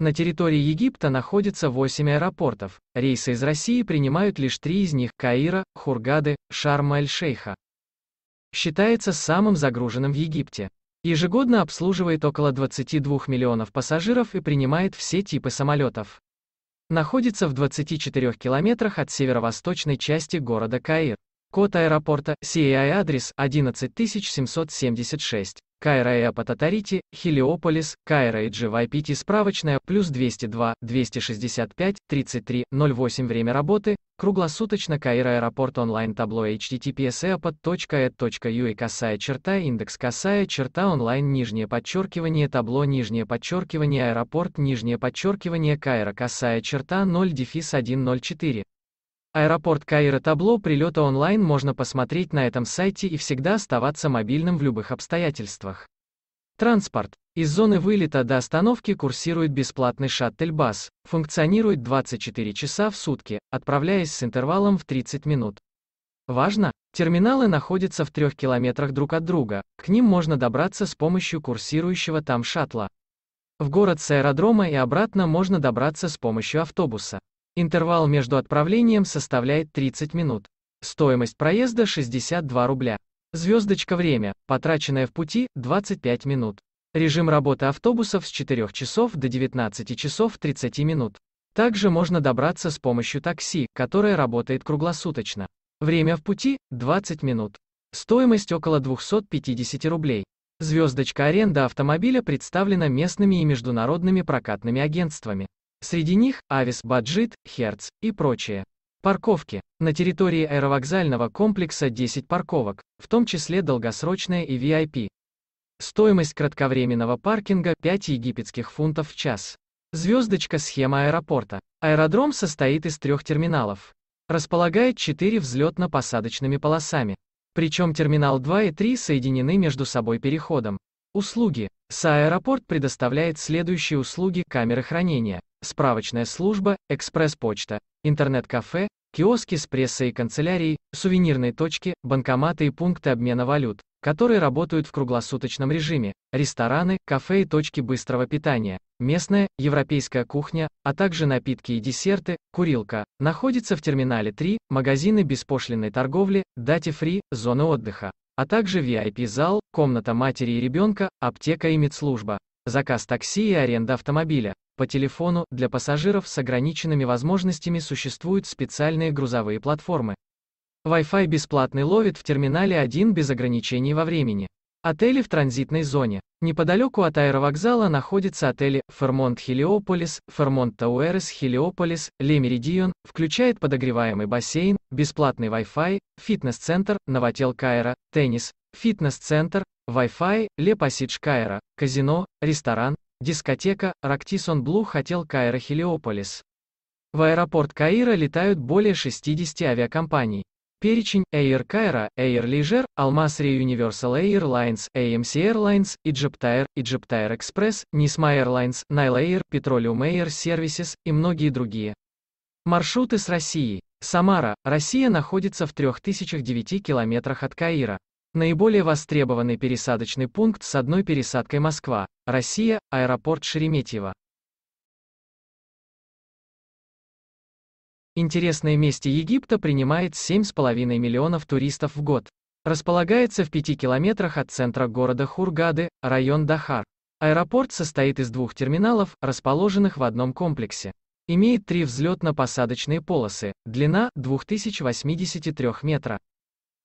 На территории Египта находится 8 аэропортов. Рейсы из России принимают лишь три из них – Каира, Хургады, Шарм-эль-Шейха. Считается самым загруженным в Египте. Ежегодно обслуживает около 22 миллионов пассажиров и принимает все типы самолетов. Находится в 24 километрах от северо-восточной части города Каир. Код аэропорта CAI адрес 11776. Кайра и Апататарити, Хелиополис, Кайра и GYPT справочная, плюс 202, 265, 33, 08 время работы, круглосуточно Кайра аэропорт онлайн табло https apot.ed.ua косая черта индекс косая черта онлайн нижнее подчеркивание табло нижнее подчеркивание аэропорт нижнее подчеркивание Кайра косая черта 0 дефис 104. Аэропорт Каира табло прилета онлайн можно посмотреть на этом сайте и всегда оставаться мобильным в любых обстоятельствах. Транспорт. Из зоны вылета до остановки курсирует бесплатный шаттл-бас, функционирует 24 часа в сутки, отправляясь с интервалом в 30 минут. Важно, терминалы находятся в 3 километрах друг от друга, к ним можно добраться с помощью курсирующего там шаттла. В город с аэродрома и обратно можно добраться с помощью автобуса. Интервал между отправлением составляет 30 минут. Стоимость проезда 62 рубля. Звездочка время, потраченное в пути, 25 минут. Режим работы автобусов с 4 часов до 19 часов 30 минут. Также можно добраться с помощью такси, которое работает круглосуточно. Время в пути – 20 минут. Стоимость около 250 рублей. Звездочка аренда автомобиля представлена местными и международными прокатными агентствами. Среди них Авис, Баджит, Херц и прочие. Парковки. На территории аэровокзального комплекса 10 парковок, в том числе долгосрочная и VIP. Стоимость кратковременного паркинга 5 египетских фунтов в час. Звездочка схема аэропорта. Аэродром состоит из трех терминалов. Располагает 4 взлетно-посадочными полосами. Причем терминал 2 и 3 соединены между собой переходом. Услуги. САэропорт предоставляет следующие услуги камеры хранения, справочная служба, экспресс-почта, интернет-кафе, киоски с прессой и канцелярией, сувенирные точки, банкоматы и пункты обмена валют, которые работают в круглосуточном режиме, рестораны, кафе и точки быстрого питания, местная, европейская кухня, а также напитки и десерты, курилка, находится в терминале 3, магазины беспошлинной торговли, дате фри, зоны отдыха а также VIP-зал, комната матери и ребенка, аптека и медслужба. Заказ такси и аренда автомобиля. По телефону для пассажиров с ограниченными возможностями существуют специальные грузовые платформы. Wi-Fi бесплатный ловит в терминале 1 без ограничений во времени. Отели в транзитной зоне. Неподалеку от аэровокзала находятся отели Фермонт Хелиополис, Фермонт Тауэрес Хелиополис, Ле Меридион, включает подогреваемый бассейн, бесплатный Wi-Fi, фитнес-центр, Новотел Кайра, теннис, фитнес-центр, Wi-Fi, Ле Пассидж Кайра, казино, ресторан, дискотека, Рактисон Блу Хотел Кайра Хелиополис. В аэропорт Каира летают более 60 авиакомпаний. Перечень Air Cairo, Air Leisure, Almas Re Universal Airlines, AMC Airlines, Egyptair, Egyptair Express, Nisma Airlines, Nile Air, Petroleum Air Services и многие другие. Маршруты с Россией. Самара, Россия находится в 3009 километрах от Каира. Наиболее востребованный пересадочный пункт с одной пересадкой Москва, Россия, аэропорт Шереметьево. Интересное место Египта принимает 7,5 миллионов туристов в год. Располагается в 5 километрах от центра города Хургады, район Дахар. Аэропорт состоит из двух терминалов, расположенных в одном комплексе. Имеет три взлетно-посадочные полосы, длина – 2083 метра.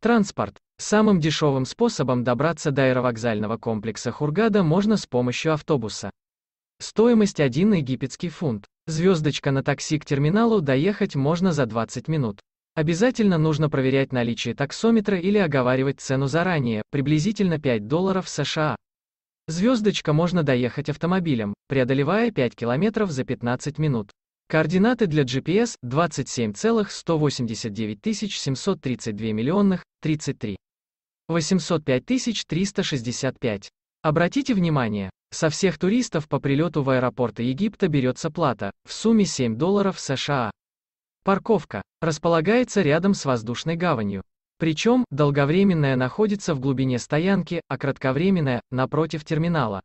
Транспорт. Самым дешевым способом добраться до аэровокзального комплекса Хургада можно с помощью автобуса. Стоимость 1 египетский фунт. Звездочка на такси к терминалу доехать можно за 20 минут. Обязательно нужно проверять наличие таксометра или оговаривать цену заранее, приблизительно 5 долларов США. Звездочка можно доехать автомобилем, преодолевая 5 километров за 15 минут. Координаты для GPS 27,189 732 миллионных 33. 805 365. Обратите внимание, со всех туристов по прилету в аэропорты Египта берется плата, в сумме 7 долларов США. Парковка располагается рядом с воздушной гаванью. Причем, долговременная находится в глубине стоянки, а кратковременная – напротив терминала.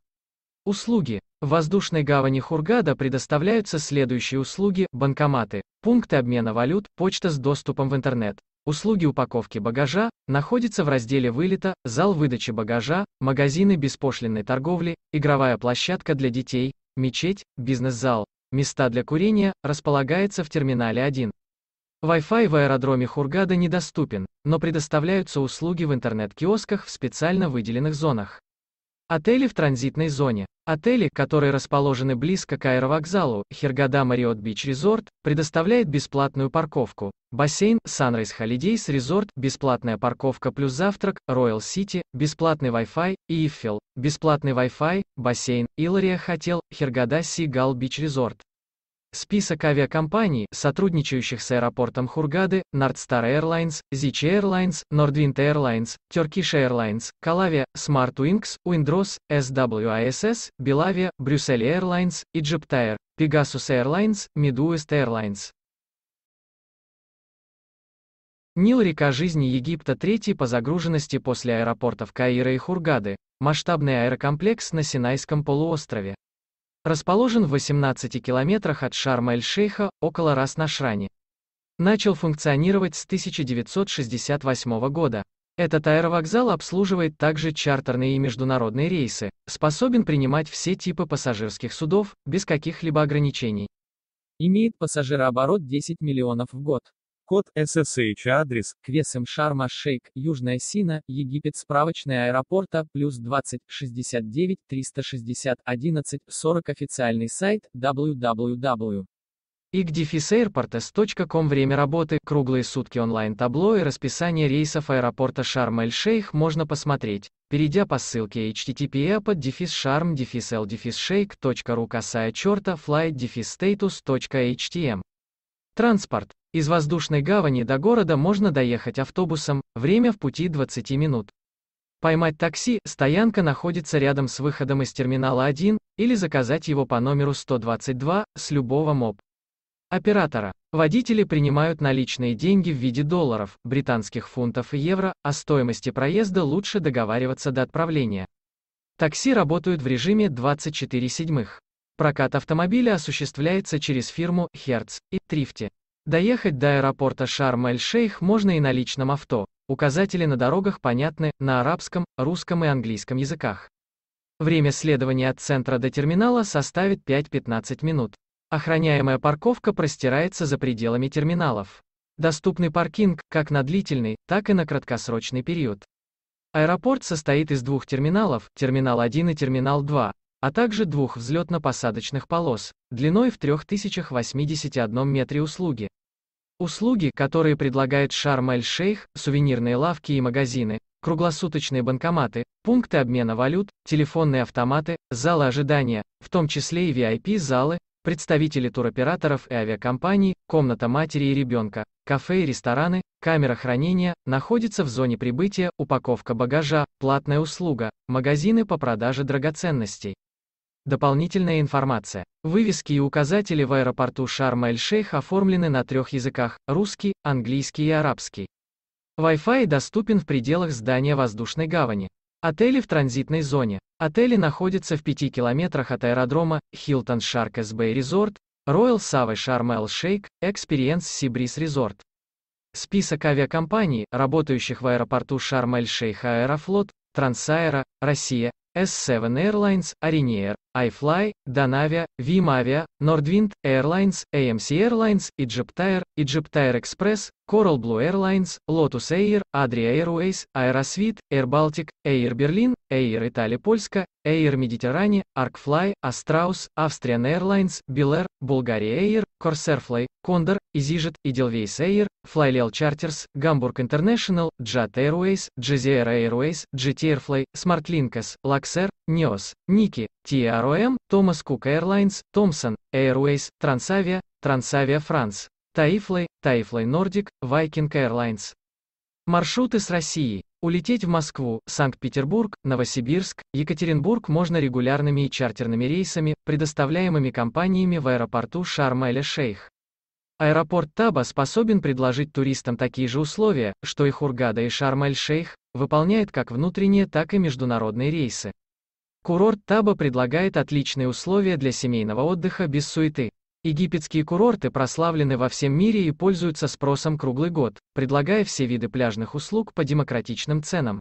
Услуги. В воздушной гавани Хургада предоставляются следующие услуги – банкоматы, пункты обмена валют, почта с доступом в интернет, Услуги упаковки багажа находятся в разделе вылета, зал выдачи багажа, магазины беспошлинной торговли, игровая площадка для детей, мечеть, бизнес-зал, места для курения, располагаются в терминале 1. Wi-Fi в аэродроме Хургада недоступен, но предоставляются услуги в интернет-киосках в специально выделенных зонах. Отели в транзитной зоне. Отели, которые расположены близко к аэровокзалу, Хергада Мариот Бич Резорт, предоставляет бесплатную парковку. Бассейн, Санрайз Холидейс Резорт, бесплатная парковка плюс завтрак, Royal Сити, бесплатный Wi-Fi, Иффел, бесплатный Wi-Fi, бассейн, Илария Хотел, Хергада Сигал Бич Резорт. Список авиакомпаний, сотрудничающих с аэропортом Хургады, Nordstar Airlines, Zich Airlines, Nordwind Airlines, Turkish Airlines, Calavia, Smart Wings, Windros, SWISS, Belavia, Brussels Airlines, Egyptair, Pegasus Airlines, Midwest Airlines. Нил-река жизни Египта третий по загруженности после аэропортов Каира и Хургады, масштабный аэрокомплекс на Синайском полуострове. Расположен в 18 километрах от Шарм-эль-Шейха, около Рас-Нашрани. Начал функционировать с 1968 года. Этот аэровокзал обслуживает также чартерные и международные рейсы, способен принимать все типы пассажирских судов, без каких-либо ограничений. Имеет пассажирооборот 10 миллионов в год. Код SSH адрес. Квесем Шарма Шейк, Южная Сина, Египет. Справочная аэропорта, плюс 20, 69, 360, 11, 40. Официальный сайт www. igdifisairportes.com Время работы, круглые сутки онлайн-табло и расписание рейсов аэропорта Шарм-эль-Шейх можно посмотреть, перейдя по ссылке http://sharm-l-sheikh.ru касая черта flight-status.htm. Транспорт. Из воздушной гавани до города можно доехать автобусом, время в пути 20 минут. Поймать такси, стоянка находится рядом с выходом из терминала 1, или заказать его по номеру 122, с любого моб. Оператора. Водители принимают наличные деньги в виде долларов, британских фунтов и евро, о а стоимости проезда лучше договариваться до отправления. Такси работают в режиме 24 седьмых. Прокат автомобиля осуществляется через фирму «Херц» и «Трифти». Доехать до аэропорта Шарм-эль-Шейх можно и на личном авто. Указатели на дорогах понятны на арабском, русском и английском языках. Время следования от центра до терминала составит 5-15 минут. Охраняемая парковка простирается за пределами терминалов. Доступный паркинг как на длительный, так и на краткосрочный период. Аэропорт состоит из двух терминалов, терминал 1 и терминал 2, а также двух взлетно-посадочных полос, длиной в 3081 метре услуги. Услуги, которые предлагает Шарм-эль-Шейх, сувенирные лавки и магазины, круглосуточные банкоматы, пункты обмена валют, телефонные автоматы, залы ожидания, в том числе и VIP-залы, представители туроператоров и авиакомпаний, комната матери и ребенка, кафе и рестораны, камера хранения, находится в зоне прибытия, упаковка багажа, платная услуга, магазины по продаже драгоценностей. Дополнительная информация. Вывески и указатели в аэропорту Шарм-эль-Шейх оформлены на трех языках – русский, английский и арабский. Wi-Fi доступен в пределах здания воздушной гавани. Отели в транзитной зоне. Отели находятся в 5 километрах от аэродрома Hilton Shark SB Resort, Royal Savoy Sharm El Sheikh, Experience Sea Breeze Resort. Список авиакомпаний, работающих в аэропорту шарм эль шейх Аэрофлот, Трансаэро, Россия, S7 Airlines, Аринеер, iFly, Danavia, Vimavia, Nordwind, Airlines, AMC Airlines, Egyptair, Egyptair Express, Coral Blue Airlines, Lotus Air, Adria Airways, Air Baltic, Air Berlin, Air Italia Польска, Air Mediterrane, Arkfly, Astraus, Austrian Airlines, BelAir, Bulgaria Air, Corsairfly, Condor, EasyJet, Edelweiss Air, Flyleal Charters, Hamburg International, Jet Airways, Jazeera Airways, GT Airfly, Smartlinkes, Luxair, Neos, Ники, TROM, Thomas Cook Airlines, Thomson, Airways, Трансавия Transavia France, Таифлей, Таифлей Нордик, Viking Airlines. Маршруты с России. Улететь в Москву, Санкт-Петербург, Новосибирск, Екатеринбург можно регулярными и чартерными рейсами, предоставляемыми компаниями в аэропорту Шарм-эль-Шейх. Аэропорт Таба способен предложить туристам такие же условия, что и Хургада и Шарм-эль-Шейх, выполняет как внутренние, так и международные рейсы. Курорт Таба предлагает отличные условия для семейного отдыха без суеты. Египетские курорты прославлены во всем мире и пользуются спросом круглый год, предлагая все виды пляжных услуг по демократичным ценам.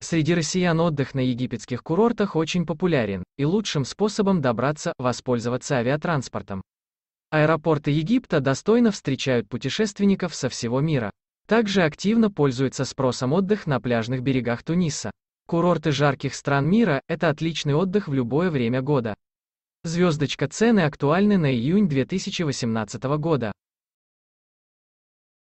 Среди россиян отдых на египетских курортах очень популярен, и лучшим способом добраться – воспользоваться авиатранспортом. Аэропорты Египта достойно встречают путешественников со всего мира. Также активно пользуется спросом отдых на пляжных берегах Туниса. Курорты жарких стран мира – это отличный отдых в любое время года. Звездочка цены актуальны на июнь 2018 года.